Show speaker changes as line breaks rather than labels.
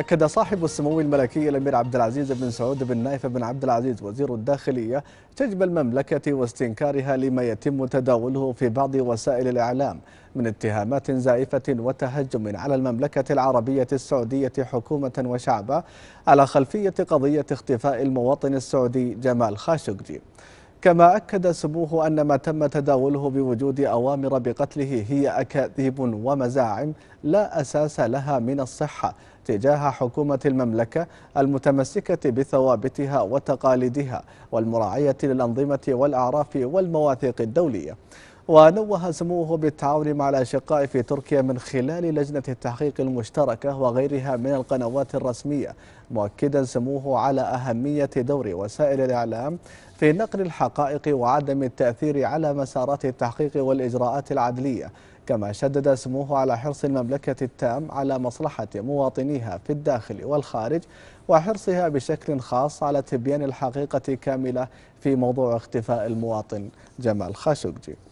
أكد صاحب السمو الملكي الأمير عبد العزيز بن سعود بن نايف بن عبد العزيز وزير الداخلية تجب المملكة واستنكارها لما يتم تداوله في بعض وسائل الإعلام من اتهامات زائفة وتهجم على المملكة العربية السعودية حكومة وشعبا على خلفية قضية اختفاء المواطن السعودي جمال خاشقجي كما أكد سموه أن ما تم تداوله بوجود أوامر بقتله هي أكاذيب ومزاعم لا أساس لها من الصحة تجاه حكومة المملكة المتمسكة بثوابتها وتقاليدها والمراعية للأنظمة والأعراف والمواثيق الدولية ونوه سموه بالتعاون مع الأشقاء في تركيا من خلال لجنة التحقيق المشتركة وغيرها من القنوات الرسمية مؤكدا سموه على أهمية دور وسائل الإعلام في نقل الحقائق وعدم التأثير على مسارات التحقيق والإجراءات العدلية كما شدد سموه على حرص المملكة التام على مصلحة مواطنيها في الداخل والخارج وحرصها بشكل خاص على تبيان الحقيقة كاملة في موضوع اختفاء المواطن جمال خاشقجي